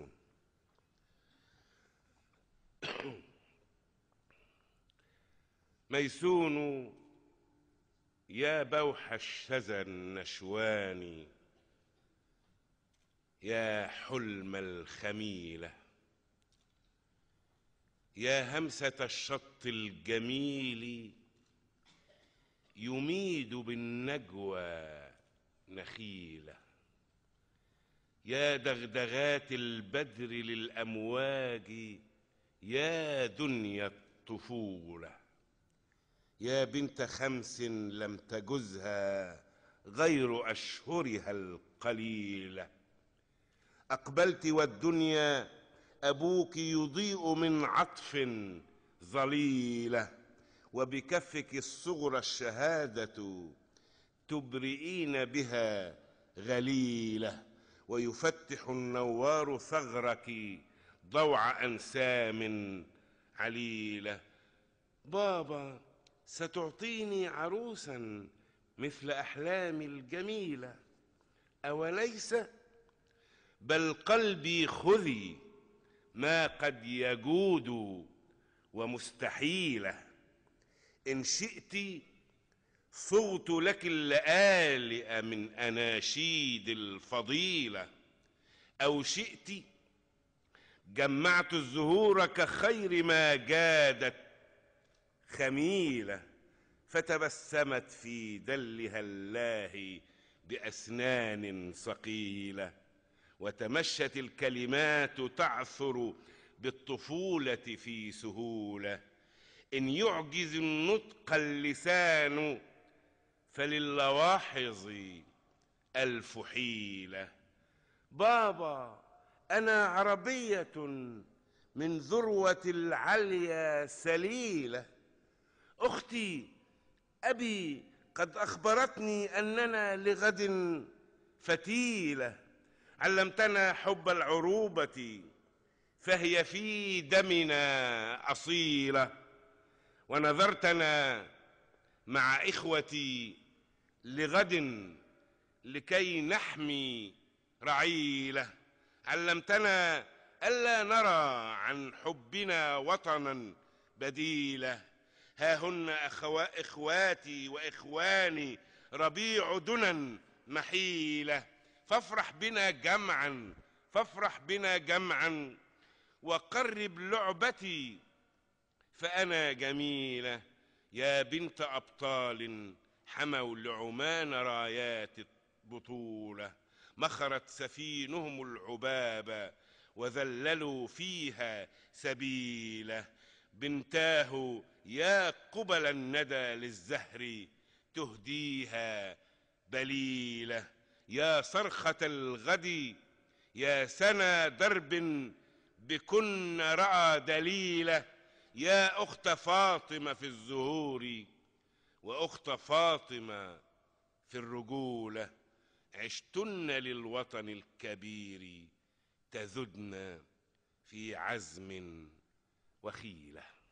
يعيشون ميسون يا بوح الشذا النشوان يا حلم الخميله يا همسه الشط الجميل يميد بالنجوى نخيله يا دغدغات البدر للامواج يا دنيا الطفوله يا بنت خمس لم تجزها غير اشهرها القليله اقبلت والدنيا ابوك يضيء من عطف ظليله وبكفك الصغرى الشهاده تبرئين بها غليله ويفتح النوار ثغرك ضوع أنسام عليلة بابا ستعطيني عروسا مثل أحلامي الجميلة أوليس بل قلبي خذي ما قد يجود ومستحيله إن شئت صوت لك اللآلئ من أناشيد الفضيلة أو شئت جمعت الزهور كخير ما جادت خميلة فتبسمت في دلها اللاهي بأسنان صقيلة وتمشت الكلمات تعثر بالطفولة في سهولة إن يعجز النطق اللسان فللواحظ ألف حيلة بابا أنا عربية من ذروة العليا سليلة أختي أبي قد أخبرتني أننا لغد فتيلة علمتنا حب العروبة فهي في دمنا أصيلة ونذرتنا مع إخوتي لغد لكي نحمي رعيله علمتنا الا نرى عن حبنا وطنا بديله ها هن أخوا اخواتي واخواني ربيع دنا محيله فافرح بنا جمعا فافرح بنا جمعا وقرب لعبتي فانا جميله يا بنت ابطال حموا لعمان رايات البطولة مخرت سفينهم العبابة وذللوا فيها سبيله بنتاه يا قبل الندى للزهر تهديها بليله يا صرخه الغد يا سنا درب بكن رأى دليله يا اخت فاطمه في الزهور وأخت فاطمة في الرجولة عشتن للوطن الكبير تذدن في عزم وخيله